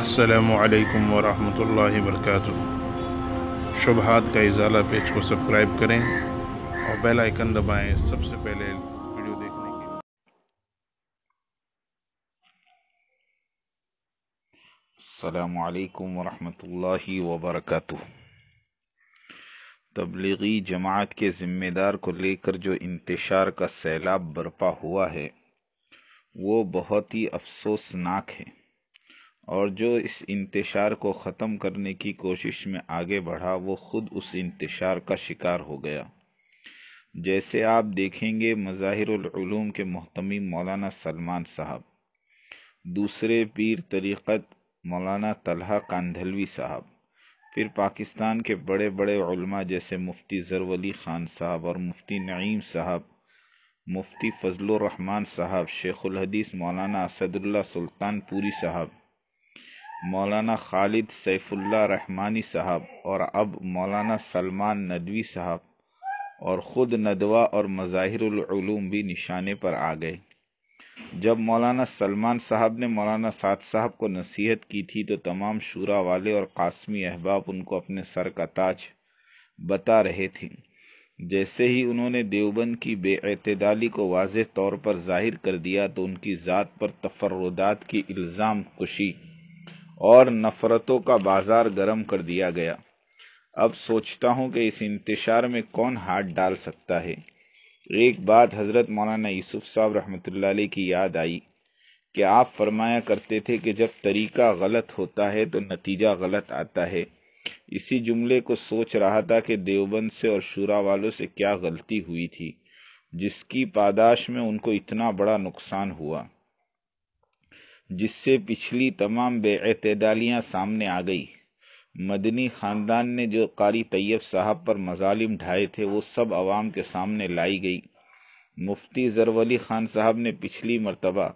असलकम वरहल वर्क शुभहात का इजाला पेज को सब्सक्राइब करें और बेल आइकन दबाएं सबसे पहले वीडियो देखने के लिए अल्लाम वरहल वबरक तबलीगी जमात के ज़िम्मेदार को लेकर जो इंतशार का सैलाब बर्पा हुआ है वो बहुत ही अफसोसनाक है और जो इस इंतशार को ख़त्म करने की कोशिश में आगे बढ़ा वो खुद उस इंतशार का शिकार हो गया जैसे आप देखेंगे मज़ाहिरम के महतमी मौलाना सलमान साहब दूसरे पीर तरीक़त मौलाना तलहा कांधलवी साहब फिर पाकिस्तान के बड़े बड़े उलमा जैसे मुफ्ती ज़रवली ख़ान साहब और मुफ्ती नईम साहब मुफ्ती फजलरहमान साहब शेखुल हदीस मौलाना असदुल्ला सुल्तानपुरी साहब मौलाना खालिद सैफुल्ला रहमानी साहब और अब मौलाना सलमान नदवी साहब और ख़ुद नदवा और मजाहिरूम भी निशाने पर आ गए जब मौलाना सलमान साहब ने मौलाना साद साहब को नसीहत की थी तो तमाम शूरा वाले और कासमी अहबाब उनको अपने सर का ताज बता रहे थे जैसे ही उन्होंने देवबंद की बेअतदाली को वाज तौर पर जाहिर कर दिया तो उनकी ज़ात पर तफरदात की इल्ज़ाम खुशी और नफरतों का बाजार गर्म कर दिया गया अब सोचता हूं कि इस इंतशार में कौन हाथ डाल सकता है एक बात हज़रत मौलाना यूसुफ साहब रहमत की याद आई कि आप फरमाया करते थे कि जब तरीका गलत होता है तो नतीजा गलत आता है इसी जुमले को सोच रहा था कि देवबंद से और शुरा वालों से क्या गलती हुई थी जिसकी पादाश में उनको इतना बड़ा नुकसान हुआ जिससे पिछली तमाम बेअतदालियाँ सामने आ गई मदनी ख़ानदान ने जो कारी तैयब साहब पर मजालिम ढाए थे वो सब आवाम के सामने लाई गई मुफ्ती जरवली खान साहब ने पिछली मरतबा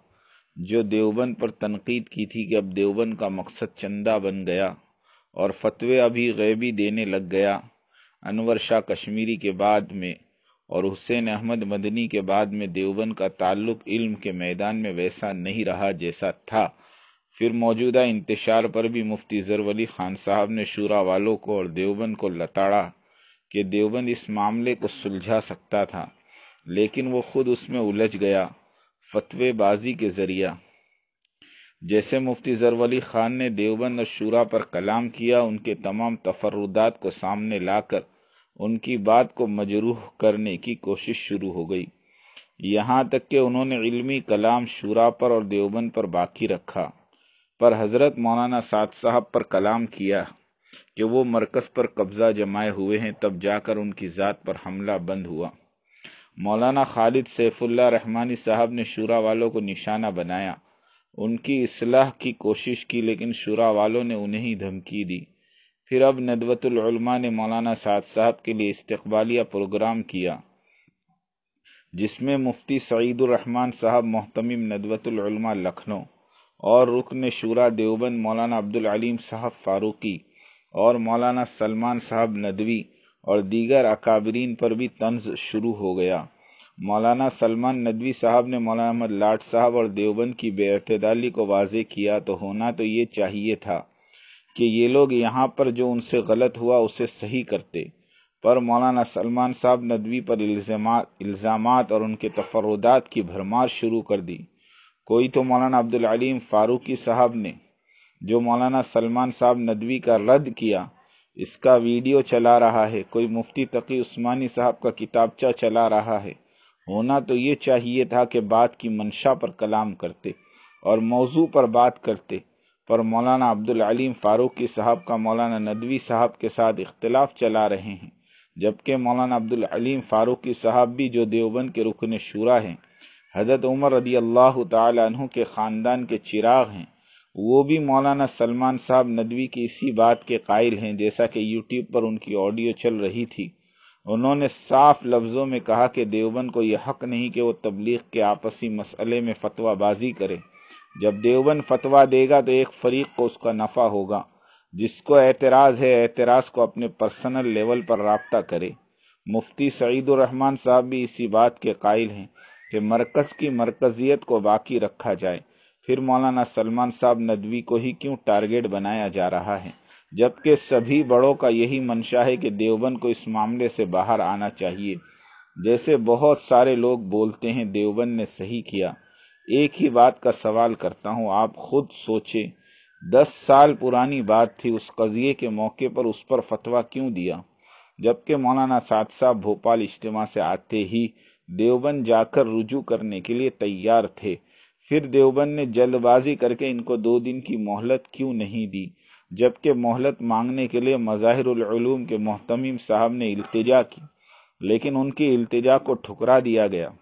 जो देवबंद पर तनकीद की थी कि अब देवबंद का मकसद चंदा बन गया और फतवे अभी गैबी देने लग गया अनवर शाह कश्मीरी के बाद में और हुसैन अहमद मदनी के बाद में देवबंद का ताल्लुक इल्म के मैदान में वैसा नहीं रहा जैसा था फिर मौजूदा इंतशार पर भी मुफ्ती जरवली खान साहब ने शूरा वालों को और देवबंद को लताड़ा कि देवबंद इस मामले को सुलझा सकता था लेकिन वो खुद उसमें उलझ गया फतवेबाजी के जरिया जैसे मुफ्ती जरवली खान ने देवबंद और शूरा पर कलाम किया उनके तमाम तफरुदात को सामने लाकर उनकी बात को मजरूह करने की कोशिश शुरू हो गई यहाँ तक कि उन्होंने इल्मी कलाम शुरा पर और देवबंद पर बाकी रखा पर हज़रत मौलाना साद साहब पर कलाम किया कि वो मरकज़ पर कब्ज़ा जमाए हुए हैं तब जाकर उनकी ज़ात पर हमला बंद हुआ मौलाना खालिद सैफुल्ला रहमानी साहब ने शुरा वालों को निशाना बनाया उनकी इसलाह की कोशिश की लेकिन शुरा वालों ने उन्हें ही धमकी दी फिर अब नदवतुलमा ने मौलाना साद साहब के लिए इस्तबालिया प्रोग्राम किया जिसमें मुफ्ती सईदुररहमान साहब मोहतमिम नदवतुलमा लखनऊ और रुकन शूरा देवबंद मौलाना अब्दुल अलीम साहब फारूकी और मौलाना सलमान साहब नदवी और दीगर अकाबरीन पर भी तंज शुरू हो गया मौलाना सलमान नदवी साहब ने मौलाना अहमद लाट साहब और देवबंद की बेअतदाली को वाजे किया तो होना तो ये चाहिए था कि ये लोग यहाँ पर जो उनसे गलत हुआ उसे सही करते पर मौलाना सलमान साहब नदवी पर इल्ज़ाम और उनके तफरदात की भरमार शुरू कर दी कोई तो मौलाना अब्दुल अलीम फारूकी साहब ने जो मौलाना सलमान साहब नदवी का रद्द किया इसका वीडियो चला रहा है कोई मुफ्ती तकी उस्मानी साहब का किताबचा चला रहा है होना तो ये चाहिए था कि बात की मंशा पर कलाम करते और मौजू पर बात करते पर मौलाना अब्दुल अलीम फ़ारूकी साहब का मौलाना नदवी साहब के साथ इख्तलाफ चला रहे हैं जबकि मौलाना अब्दुल अलीम फ़ारूकी साहब भी जो देवबंद के रुकन शुरा हैं हज़रत उमर रदी अल्लाह तु के ख़ानदान के चिराग हैं वो भी मौलाना सलमान साहब नदवी की इसी बात के कायल हैं जैसा कि यूट्यूब पर उनकी ऑडियो चल रही थी उन्होंने साफ लफ्ज़ों में कहा कि देवबंद को यह हक नहीं कि वो तबलीग के आपसी मसले में फतवाबाजी करें जब देवबंद फतवा देगा तो एक फरीक को उसका नफा होगा जिसको एतराज़ है एतराज़ को अपने पर्सनल लेवल पर रबता करे मुफ्ती सईदुररहमान साहब भी इसी बात के कायल हैं कि मरकज़ की मरकजियत को बाकी रखा जाए फिर मौलाना सलमान साहब नदवी को ही क्यों टारगेट बनाया जा रहा है जबकि सभी बड़ों का यही मंशा है कि देवबंद को इस मामले से बाहर आना चाहिए जैसे बहुत सारे लोग बोलते हैं देवबंद ने सही किया एक ही बात का सवाल करता हूं आप खुद सोचे दस साल पुरानी बात थी उस कजिए के मौके पर उस पर फतवा क्यों दिया जबकि मौलाना साद साहब भोपाल इज्तम से आते ही देवबंद जाकर रुजू करने के लिए तैयार थे फिर देवबंद ने जल्दबाजी करके इनको दो दिन की मोहलत क्यों नहीं दी जबकि मोहलत मांगने के लिए मज़ाहरुलूम के मोहतम साहब ने इल्तजा की लेकिन उनकी इल्तजा को ठुकरा दिया गया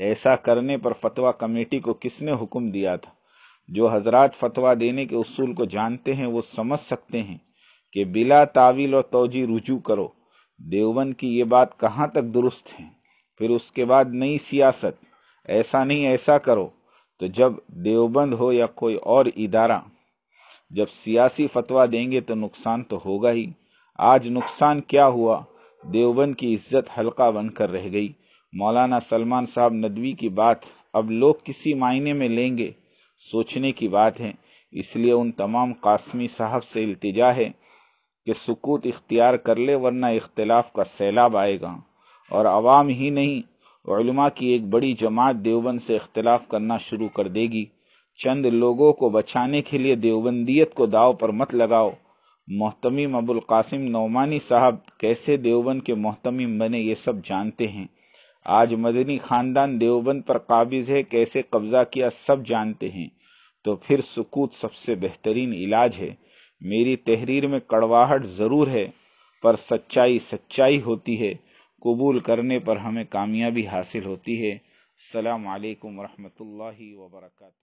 ऐसा करने पर फतवा कमेटी को किसने हुक्म दिया था जो हजरात फतवा देने के उसूल को जानते हैं वो समझ सकते हैं कि बिला तावील और तोजी रुजू करो देवबंद की ये बात कहाँ तक दुरुस्त है फिर उसके बाद नई सियासत ऐसा नहीं ऐसा करो तो जब देवबंद हो या कोई और इदारा जब सियासी फतवा देंगे तो नुकसान तो होगा ही आज नुकसान क्या हुआ देवबंद की इज्जत हल्का बनकर रह गई मौलाना सलमान साहब नदवी की बात अब लोग किसी मायने में लेंगे सोचने की बात है इसलिए उन तमाम कासमी साहब से इल्तिजा है कि सुकूत इख्तियार कर ले वरना इख्तलाफ का सैलाब आएगा और आवाम ही नहीं की एक बड़ी जमात देवबंद से इख्तलाफ करना शुरू कर देगी चंद लोगों को बचाने के लिए देवबंदियत को दाव पर मत लगाओ मोहतमिम अबुल कासिम नौमानी साहब कैसे देवबंद के मोहतमिम बने ये सब जानते हैं आज मदनी खानदान देवबंद पर काबिज है कैसे कब्जा किया सब जानते हैं तो फिर सुकूत सबसे बेहतरीन इलाज है मेरी तहरीर में कड़वाहट जरूर है पर सच्चाई सच्चाई होती है कबूल करने पर हमें कामयाबी हासिल होती है सलाम अलैकुम रहमतुल्लाहि व बरकत